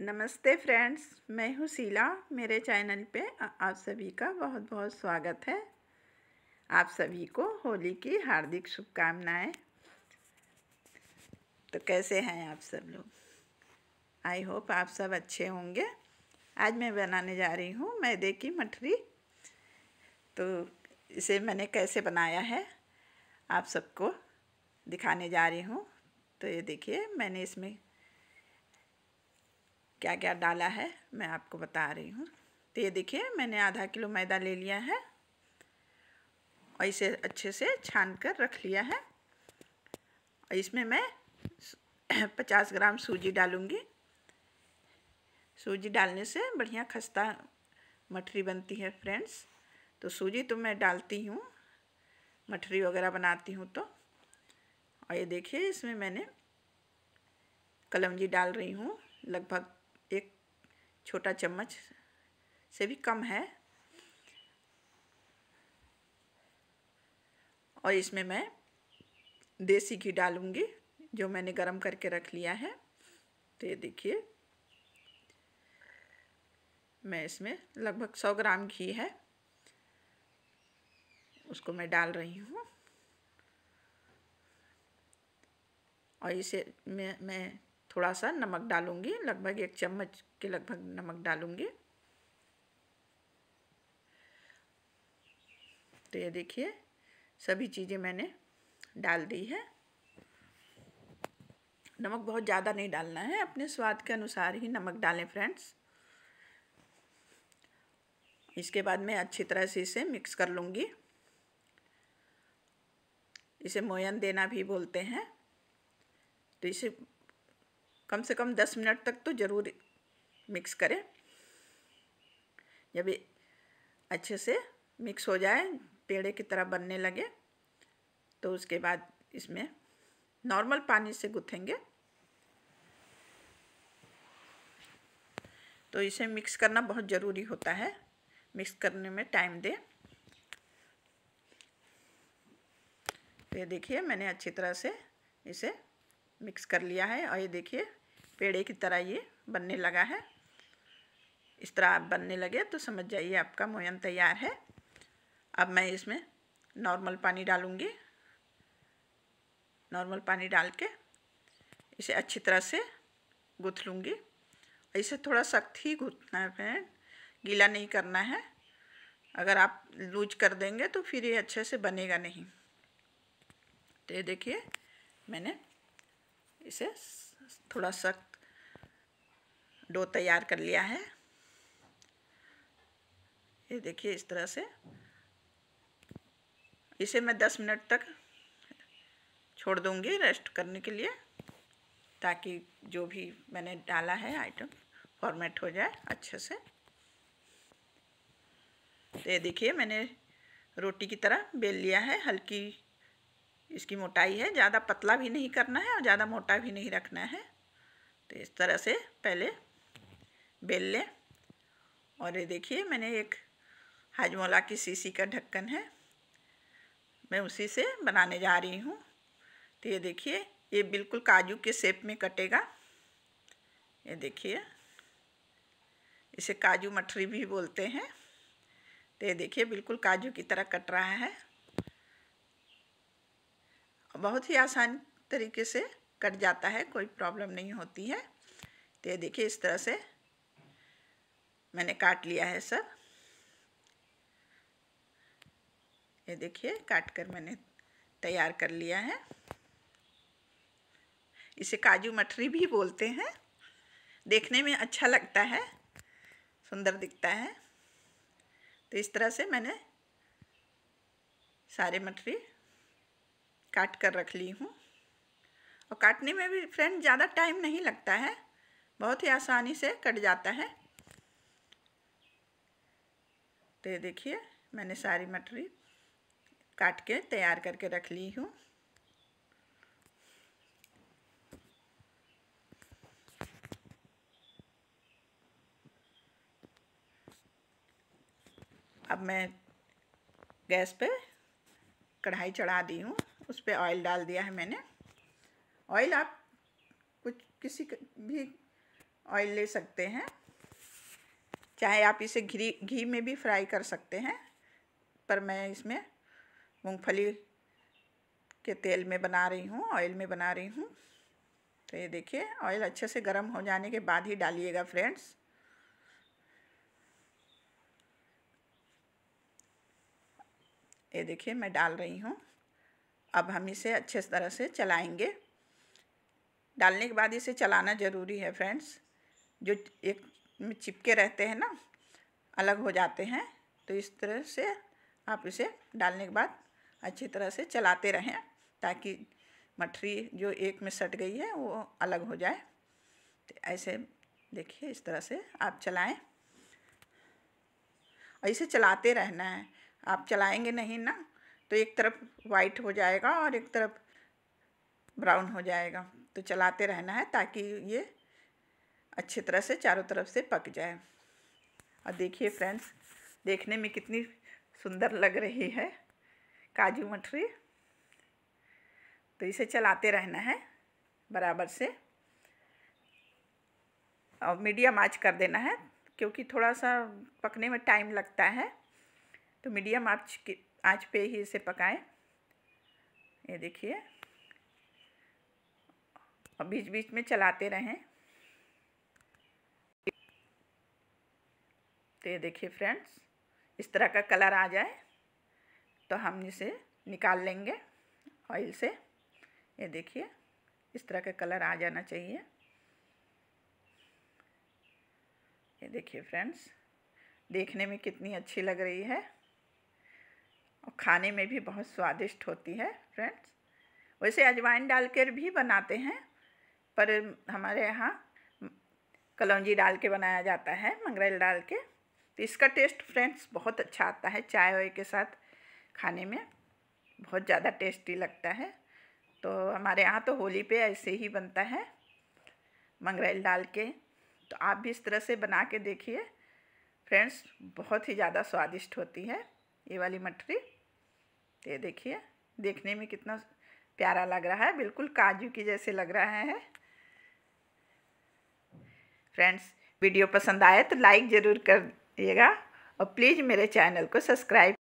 नमस्ते फ्रेंड्स मैं हूँ शीला मेरे चैनल पे आप सभी का बहुत बहुत स्वागत है आप सभी को होली की हार्दिक शुभकामनाएं तो कैसे हैं आप सब लोग आई होप आप सब अच्छे होंगे आज मैं बनाने जा रही हूँ मैदे की मठरी तो इसे मैंने कैसे बनाया है आप सबको दिखाने जा रही हूँ तो ये देखिए मैंने इसमें क्या क्या डाला है मैं आपको बता रही हूँ तो ये देखिए मैंने आधा किलो मैदा ले लिया है और इसे अच्छे से छान कर रख लिया है और इसमें मैं पचास ग्राम सूजी डालूँगी सूजी डालने से बढ़िया खस्ता मठरी बनती है फ्रेंड्स तो सूजी तो मैं डालती हूँ मठरी वगैरह बनाती हूँ तो और ये देखिए इसमें मैंने कलमजी डाल रही हूँ लगभग एक छोटा चम्मच से भी कम है और इसमें मैं देसी घी डालूँगी जो मैंने गरम करके रख लिया है तो ये देखिए मैं इसमें लगभग सौ ग्राम घी है उसको मैं डाल रही हूँ और इसे मैं मैं थोड़ा सा नमक डालूंगी लगभग एक चम्मच के लगभग नमक डालूंगी तो ये देखिए सभी चीज़ें मैंने डाल दी है नमक बहुत ज़्यादा नहीं डालना है अपने स्वाद के अनुसार ही नमक डालें फ्रेंड्स इसके बाद मैं अच्छी तरह से इसे मिक्स कर लूँगी इसे मोयन देना भी बोलते हैं तो इसे कम से कम दस मिनट तक तो ज़रूर मिक्स करें जब ये अच्छे से मिक्स हो जाए पेड़े की तरह बनने लगे तो उसके बाद इसमें नॉर्मल पानी से गुथेंगे तो इसे मिक्स करना बहुत ज़रूरी होता है मिक्स करने में टाइम दें तो ये देखिए मैंने अच्छी तरह से इसे मिक्स कर लिया है और ये देखिए पेड़े की तरह ये बनने लगा है इस तरह आप बनने लगे तो समझ जाइए आपका मोयन तैयार है अब मैं इसमें नॉर्मल पानी डालूँगी नॉर्मल पानी डाल के इसे अच्छी तरह से गूँथ लूँगी इसे थोड़ा सख्त ही गूँथना है फ्रेंड गीला नहीं करना है अगर आप लूज कर देंगे तो फिर ये अच्छे से बनेगा नहीं तो ये देखिए मैंने इसे थोड़ा सख्त डो तैयार कर लिया है ये देखिए इस तरह से इसे मैं दस मिनट तक छोड़ दूंगी रेस्ट करने के लिए ताकि जो भी मैंने डाला है आइटम फॉर्मेट हो जाए अच्छे से तो ये देखिए मैंने रोटी की तरह बेल लिया है हल्की इसकी मोटाई है ज़्यादा पतला भी नहीं करना है और ज़्यादा मोटा भी नहीं रखना है तो इस तरह से पहले बेल लें और ये देखिए मैंने एक हाजमोला की सीसी का ढक्कन है मैं उसी से बनाने जा रही हूँ तो ये देखिए ये बिल्कुल काजू के शेप में कटेगा ये देखिए इसे काजू मठरी भी बोलते हैं तो ये देखिए बिल्कुल काजू की तरह कट रहा है बहुत ही आसान तरीके से कट जाता है कोई प्रॉब्लम नहीं होती है तो ये देखिए इस तरह से मैंने काट लिया है सर ये देखिए काट कर मैंने तैयार कर लिया है इसे काजू मठरी भी बोलते हैं देखने में अच्छा लगता है सुंदर दिखता है तो इस तरह से मैंने सारे मठरी काट कर रख ली हूँ और काटने में भी फ्रेंड ज़्यादा टाइम नहीं लगता है बहुत ही आसानी से कट जाता है तो ये देखिए मैंने सारी मटरी काट के तैयार करके रख ली हूँ अब मैं गैस पे कढ़ाई चढ़ा दी हूँ उस पर ऑयल डाल दिया है मैंने ऑयल आप कुछ किसी भी ऑयल ले सकते हैं चाहे आप इसे घी घी में भी फ्राई कर सकते हैं पर मैं इसमें मूँगफली के तेल में बना रही हूँ ऑयल में बना रही हूँ तो ये देखिए ऑयल अच्छे से गर्म हो जाने के बाद ही डालिएगा फ्रेंड्स ये देखिए मैं डाल रही हूँ अब हम इसे अच्छे तरह से चलाएंगे डालने के बाद इसे चलाना ज़रूरी है फ्रेंड्स जो एक में चिपके रहते हैं ना अलग हो जाते हैं तो इस तरह से आप इसे डालने के बाद अच्छी तरह से चलाते रहें ताकि मठरी जो एक में सट गई है वो अलग हो जाए तो ऐसे देखिए इस तरह से आप चलाएं और इसे चलाते रहना है आप चलाएंगे नहीं ना तो एक तरफ वाइट हो जाएगा और एक तरफ ब्राउन हो जाएगा तो चलाते रहना है ताकि ये अच्छी तरह से चारों तरफ से पक जाए और देखिए फ्रेंड्स देखने में कितनी सुंदर लग रही है काजू मठरी तो इसे चलाते रहना है बराबर से और मीडियम आँच कर देना है क्योंकि थोड़ा सा पकने में टाइम लगता है तो मीडियम आँच की आँच पे ही इसे पकाएं ये देखिए और बीच बीच में चलाते रहें तो ये देखिए फ्रेंड्स इस तरह का कलर आ जाए तो हम इसे निकाल लेंगे ऑयल से ये देखिए इस तरह का कलर आ जाना चाहिए ये देखिए फ्रेंड्स देखने में कितनी अच्छी लग रही है और खाने में भी बहुत स्वादिष्ट होती है फ्रेंड्स वैसे अजवाइन डाल कर भी बनाते हैं पर हमारे यहाँ कलौजी डाल के बनाया जाता है मंगरेल डाल के तो इसका टेस्ट फ्रेंड्स बहुत अच्छा आता है चाय वाय के साथ खाने में बहुत ज़्यादा टेस्टी लगता है तो हमारे यहाँ तो होली पे ऐसे ही बनता है मंगरेल डाल के तो आप भी इस तरह से बना के देखिए फ्रेंड्स बहुत ही ज़्यादा स्वादिष्ट होती है ये वाली मठरी ये देखिए देखने में कितना प्यारा लग रहा है बिल्कुल काजू की जैसे लग रहा है फ्रेंड्स वीडियो पसंद आए तो लाइक ज़रूर कर रखिएगा और प्लीज़ मेरे चैनल को सब्सक्राइब